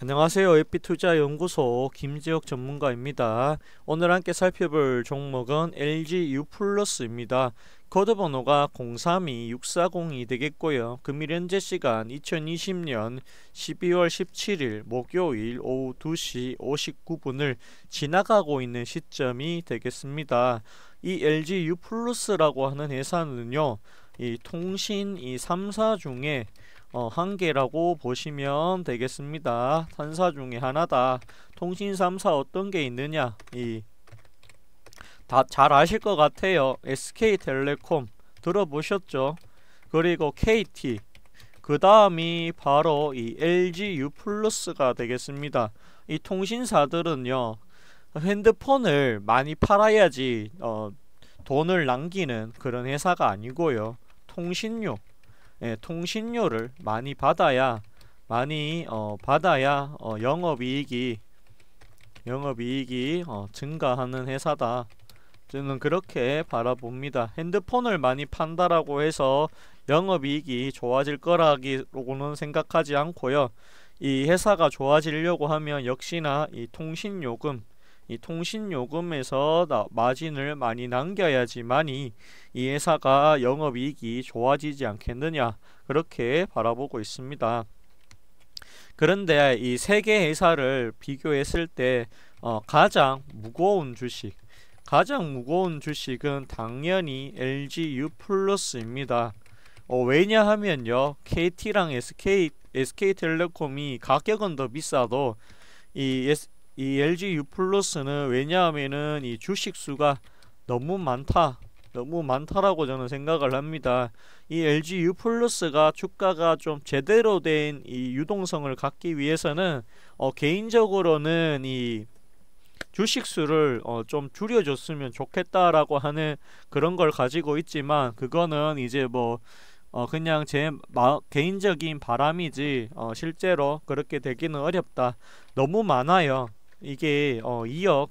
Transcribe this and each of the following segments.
안녕하세요. 에피투자연구소 김재혁 전문가입니다. 오늘 함께 살펴볼 종목은 LGU 입니다 코드 번호가 032640이 되겠고요. 금일 현재 시간 2020년 12월 17일 목요일 오후 2시 59분을 지나가고 있는 시점이 되겠습니다. 이 LGU 라고 하는 회사는요. 이 통신 이 3사 중에 어, 한 개라고 보시면 되겠습니다. 탄사 중에 하나다. 통신 3사 어떤 게 있느냐? 이 다 잘 아실 것 같아요. SK텔레콤 들어보셨죠? 그리고 KT 그 다음이 바로 이 LGU 플러스가 되겠습니다. 이 통신사들은요 핸드폰을 많이 팔아야지 어, 돈을 남기는 그런 회사가 아니고요 통신료 예, 통신료를 많이 받아야 많이 어, 받아야 어, 영업이익이 영업이익이 어, 증가하는 회사다 저는 그렇게 바라봅니다 핸드폰을 많이 판다라고 해서 영업이익이 좋아질 거라고는 생각하지 않고요 이 회사가 좋아지려고 하면 역시나 이 통신요금 이 통신 요금에서 마진을 많이 남겨야지만이 이 회사가 영업이익이 좋아지지 않겠느냐 그렇게 바라보고 있습니다. 그런데 이 세 개 회사를 비교했을 때 어, 가장 무거운 주식 가장 무거운 주식은 당연히 LGU 플러스입니다. 어, 왜냐하면요 KT랑 SK SK텔레콤이 가격은 더 비싸도 이이 LG U 플러스는 왜냐하면은 이 주식 수가 너무 많다 너무 많다라고 저는 생각을 합니다. 이 LG U 플러스가 주가가 좀 제대로 된 이 유동성을 갖기 위해서는 어 개인적으로는 이 주식 수를 어좀 줄여줬으면 좋겠다라고 하는 그런 걸 가지고 있지만 그거는 이제 뭐어 그냥 제 마, 개인적인 바람이지 어 실제로 그렇게 되기는 어렵다. 너무 많아요. 이게 어 2억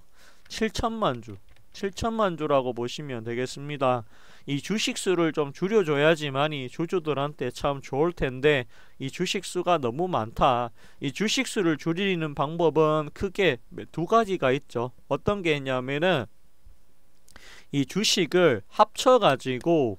7천만 주 7천만 주라고 보시면 되겠습니다. 이 주식수를 좀 줄여줘야지만 이 주주들한테 참 좋을 텐데 이 주식수가 너무 많다. 이 주식수를 줄이는 방법은 크게 두 가지가 있죠. 어떤 게 있냐면은 이 주식을 합쳐가지고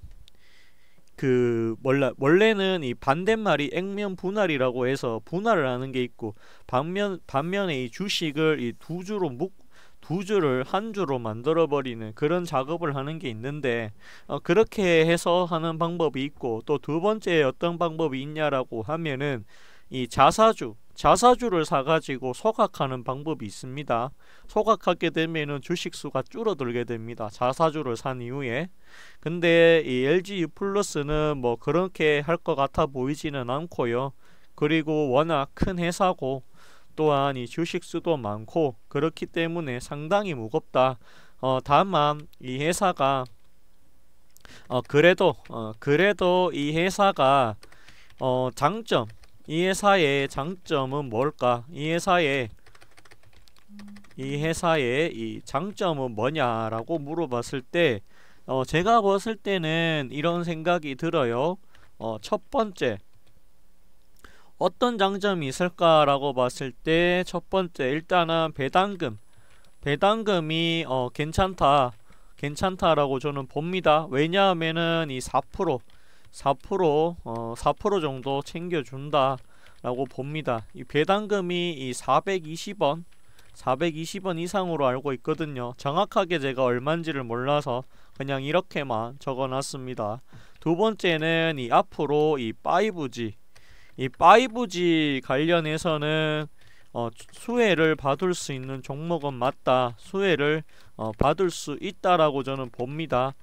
그 원래 원래는 이 반대말이 액면 분할이라고 해서 분할을 하는 게 있고 반면 반면에 이 주식을 이 두 주로 묶두 줄을 한주로 만들어 버리는 그런 작업을 하는 게 있는데 어, 그렇게 해서 하는 방법이 있고 또 두 번째 어떤 방법이 있냐라고 하면은 이 자사주 자사주를 사가지고 소각하는 방법이 있습니다. 소각하게 되면 주식수가 줄어들게 됩니다. 자사주를 산 이후에. 근데 이 LG U 플러스는 뭐 그렇게 할 것 같아 보이지는 않고요. 그리고 워낙 큰 회사고 또한 이 주식수도 많고 그렇기 때문에 상당히 무겁다. 어, 다만 이 회사가 어, 그래도 어, 그래도 이 회사가 어, 장점 이 회사의 장점은 뭘까? 이 회사의 이 회사의 이 장점은 뭐냐라고 물어봤을 때 어, 제가 봤을 때는 이런 생각이 들어요. 어, 첫 번째 어떤 장점이 있을까라고 봤을 때 첫 번째 일단은 배당금 배당금이 어, 괜찮다 괜찮다라고 저는 봅니다. 왜냐하면은 이4% 4% 어, 4% 정도 챙겨준다 라고 봅니다 이 배당금이 이 420원 420원 이상으로 알고 있거든요 정확하게 제가 얼만지를 몰라서 그냥 이렇게만 적어놨습니다 두 번째는 이 앞으로 이 5G 이 5G 관련해서는 어, 수혜를 받을 수 있는 종목은 맞다 수혜를 어, 받을 수 있다라고 저는 봅니다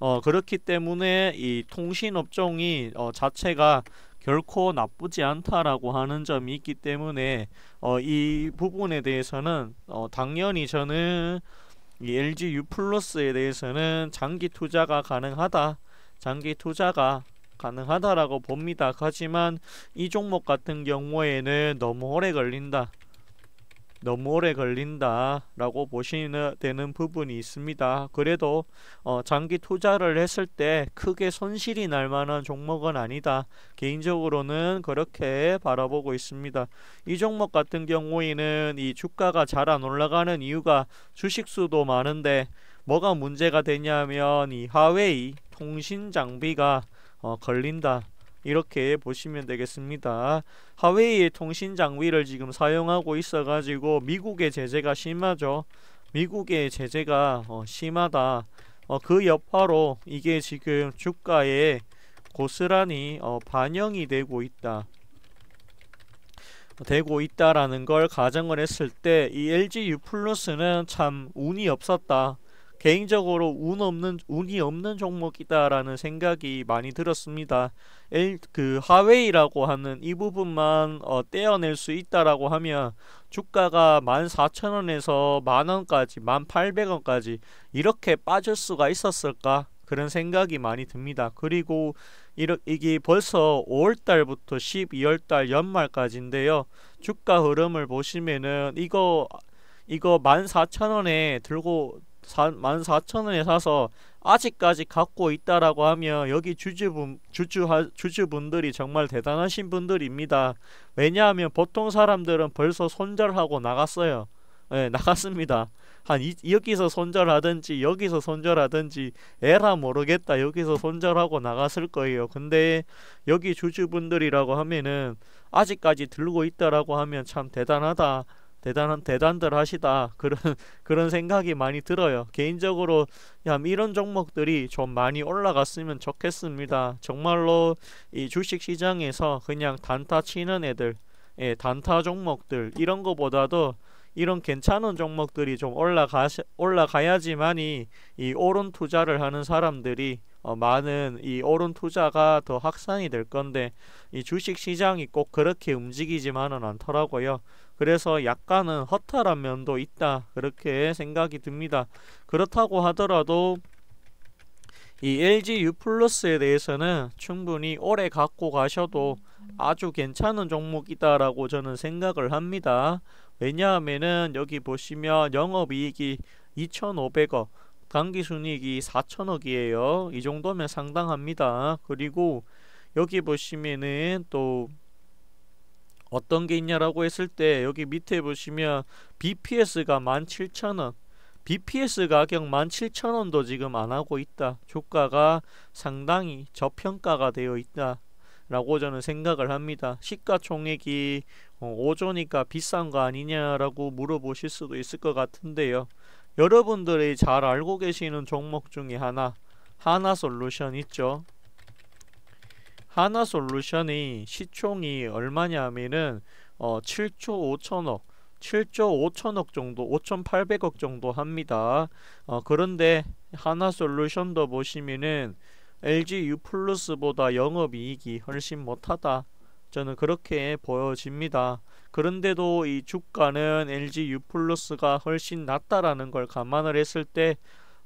어, 그렇기 때문에 이 통신 업종이 어, 자체가 결코 나쁘지 않다라고 하는 점이 있기 때문에 어, 이 부분에 대해서는 어, 당연히 저는 이 LG U 플러스에 대해서는 장기 투자가 가능하다 장기 투자가 가능하다라고 봅니다 하지만 이 종목 같은 경우에는 너무 오래 걸린다 너무 오래 걸린다라고 보시는 되는 부분이 있습니다. 그래도 어, 장기 투자를 했을 때 크게 손실이 날 만한 종목은 아니다. 개인적으로는 그렇게 바라보고 있습니다. 이 종목 같은 경우에는 이 주가가 잘 안 올라가는 이유가 주식 수도 많은데 뭐가 문제가 되냐면 이 하웨이 통신 장비가 어, 걸린다. 이렇게 보시면 되겠습니다. 하웨이의 통신 장비를 지금 사용하고 있어가지고 미국의 제재가 심하죠. 미국의 제재가 어, 심하다. 어, 그 여파로 이게 지금 주가에 고스란히 어, 반영이 되고 있다. 되고 있다라는 걸 가정을 했을 때 이 LG U 는참 운이 없었다. 개인적으로 운 없는 운이 없는 종목이다라는 생각이 많이 들었습니다. 그 하웨이라고 하는 이 부분만 어, 떼어낼 수 있다라고 하면 주가가 14,000원에서 만원까지 1,800원까지 이렇게 빠질 수가 있었을까? 그런 생각이 많이 듭니다. 그리고 이 이게 벌써 5월달부터 12월달 연말까지인데요. 주가 흐름을 보시면은 이거 이거 14,000원에 들고 14,000원에 사서 아직까지 갖고 있다라고 하면 여기 주주분 주주 주주분들이 정말 대단하신 분들입니다. 왜냐하면 보통 사람들은 벌써 손절하고 나갔어요. 예, 나갔습니다. 한 이, 여기서 손절하든지 여기서 손절하든지 에라 모르겠다 여기서 손절하고 나갔을 거예요. 근데 여기 주주분들이라고 하면은 아직까지 들고 있다라고 하면 참 대단하다. 대단한 대단들 하시다 그런 그런 생각이 많이 들어요. 개인적으로 야 이런 종목들이 좀 많이 올라갔으면 좋겠습니다. 정말로 이 주식 시장에서 그냥 단타 치는 애들, 예, 단타 종목들 이런 거보다도 이런 괜찮은 종목들이 좀 올라가 올라가야지만이 이 오른 투자를 하는 사람들이 어, 많은 이 오른 투자가 더 확산이 될 건데 이 주식 시장이 꼭 그렇게 움직이지만은 않더라고요. 그래서 약간은 허탈한 면도 있다 그렇게 생각이 듭니다 그렇다고 하더라도 이 LG U 플러스에 대해서는 충분히 오래 갖고 가셔도 아주 괜찮은 종목이다라고 저는 생각을 합니다 왜냐하면은 여기 보시면 영업이익이 2,500억 당기순이익이 4,000억이에요 이 정도면 상당합니다 그리고 여기 보시면은 또 어떤 게 있냐라고 했을 때 여기 밑에 보시면 BPS가 17,000원 BPS 가격 17,000원도 지금 안하고 있다 주가가 상당히 저평가가 되어 있다 라고 저는 생각을 합니다 시가총액이 5조니까 어, 비싼 거 아니냐라고 물어보실 수도 있을 것 같은데요 여러분들이 잘 알고 계시는 종목 중에 하나 하나솔루션 있죠 하나 솔루션이 시총이 얼마냐면은 어 7조 5천억 7조 5천억 정도 5,800억 정도 합니다. 어 그런데 하나 솔루션도 보시면은 LG U 플러스보다 영업이익이 훨씬 못하다. 저는 그렇게 보여집니다. 그런데도 이 주가는 LG U 플러스가 훨씬 낫다라는걸 감안을 했을 때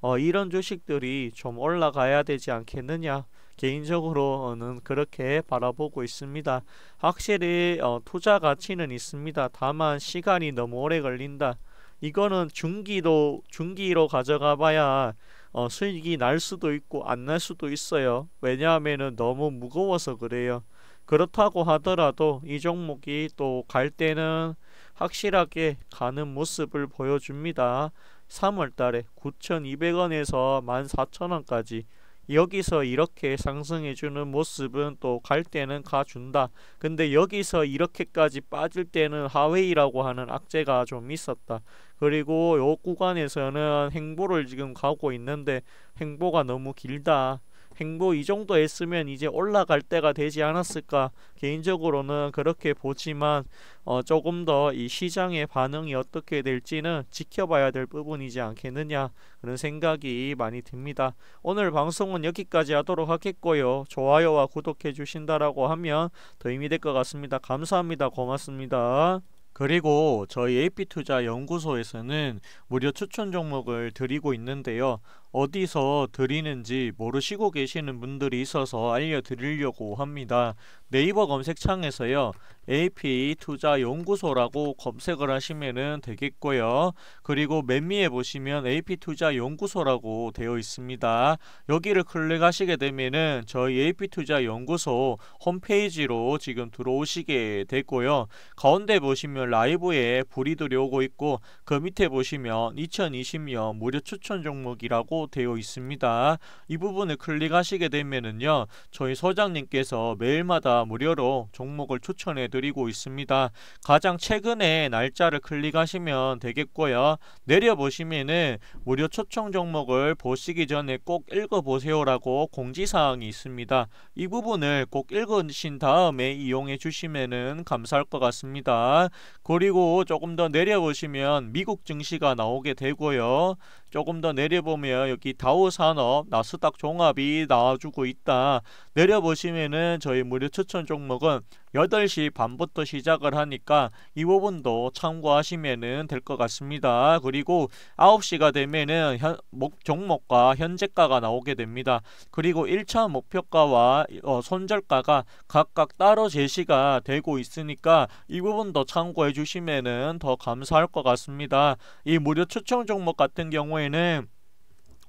어, 이런 주식들이 좀 올라가야 되지 않겠느냐 개인적으로는 그렇게 바라보고 있습니다. 확실히 어, 투자 가치는 있습니다. 다만 시간이 너무 오래 걸린다. 이거는 중기도 중기로 가져가 봐야 어, 수익이 날 수도 있고 안 날 수도 있어요. 왜냐하면 너무 무거워서 그래요. 그렇다고 하더라도 이 종목이 또 갈 때는 확실하게 가는 모습을 보여줍니다. 3월달에 9,200원에서 14,000원까지 여기서 이렇게 상승해주는 모습은 또 갈 때는 가준다. 근데 여기서 이렇게까지 빠질 때는 하웨이라고 하는 악재가 좀 있었다. 그리고 요 구간에서는 행보를 지금 가고 있는데 행보가 너무 길다. 행보 이 정도 했으면 이제 올라갈 때가 되지 않았을까 개인적으로는 그렇게 보지만 어 조금 더 이 시장의 반응이 어떻게 될지는 지켜봐야 될 부분이지 않겠느냐 그런 생각이 많이 듭니다. 오늘 방송은 여기까지 하도록 하겠고요. 좋아요와 구독해 주신다라고 하면 더 힘이 될 것 같습니다. 감사합니다. 고맙습니다. 그리고 저희 AP투자 연구소에서는 무료 추천 종목을 드리고 있는데요. 어디서 드리는지 모르시고 계시는 분들이 있어서 알려드리려고 합니다. 네이버 검색창에서요. AP 투자 연구소라고 검색을 하시면 되겠고요. 그리고 맨미에 보시면 AP 투자 연구소라고 되어 있습니다. 여기를 클릭하시게 되면은 저희 AP 투자 연구소 홈페이지로 지금 들어오시게 되고요. 가운데 보시면 라이브에 불이 들어오고 있고 그 밑에 보시면 2020년 무료 추천 종목이라고 되어 있습니다. 이 부분을 클릭하시게 되면은요. 저희 소장님께서 매일마다 무료로 종목을 추천해 드리고 있습니다. 가장 최근에 날짜를 클릭하시면 되겠고요. 내려 보시면은 무료 초청 종목을 보시기 전에 꼭 읽어 보세요라고 공지 사항이 있습니다. 이 부분을 꼭 읽으신 다음에 이용해 주시면은 감사할 것 같습니다. 그리고 조금 더 내려 보시면 미국 증시가 나오게 되고요. 조금 더 내려 보면 여기 다우 산업 나스닥 종합이 나와주고 있다. 내려보시면은 저희 무료 추천 종목은 8시 반부터 시작을 하니까 이 부분도 참고하시면 될 것 같습니다. 그리고 9시가 되면은 현, 목, 종목과 현재가가 나오게 됩니다. 그리고 1차 목표가와 어, 손절가가 각각 따로 제시가 되고 있으니까 이 부분도 참고해 주시면더 감사할 것 같습니다. 이 무료 추천 종목 같은 경우에는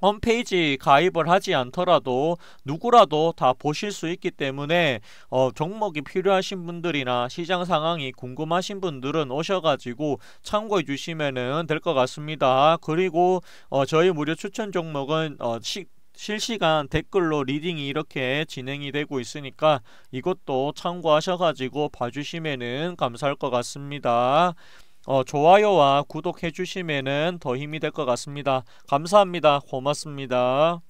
홈페이지 가입을 하지 않더라도 누구라도 다 보실 수 있기 때문에 어, 종목이 필요하신 분들이나 시장 상황이 궁금하신 분들은 오셔가지고 참고해 주시면 될 것 같습니다. 그리고 어, 저희 무료 추천 종목은 어, 시, 실시간 댓글로 리딩이 이렇게 진행이 되고 있으니까 이것도 참고하셔가지고 봐주시면 감사할 것 같습니다. 어, 좋아요와 구독해 주시면 더 힘이 될 것 같습니다. 감사합니다. 고맙습니다.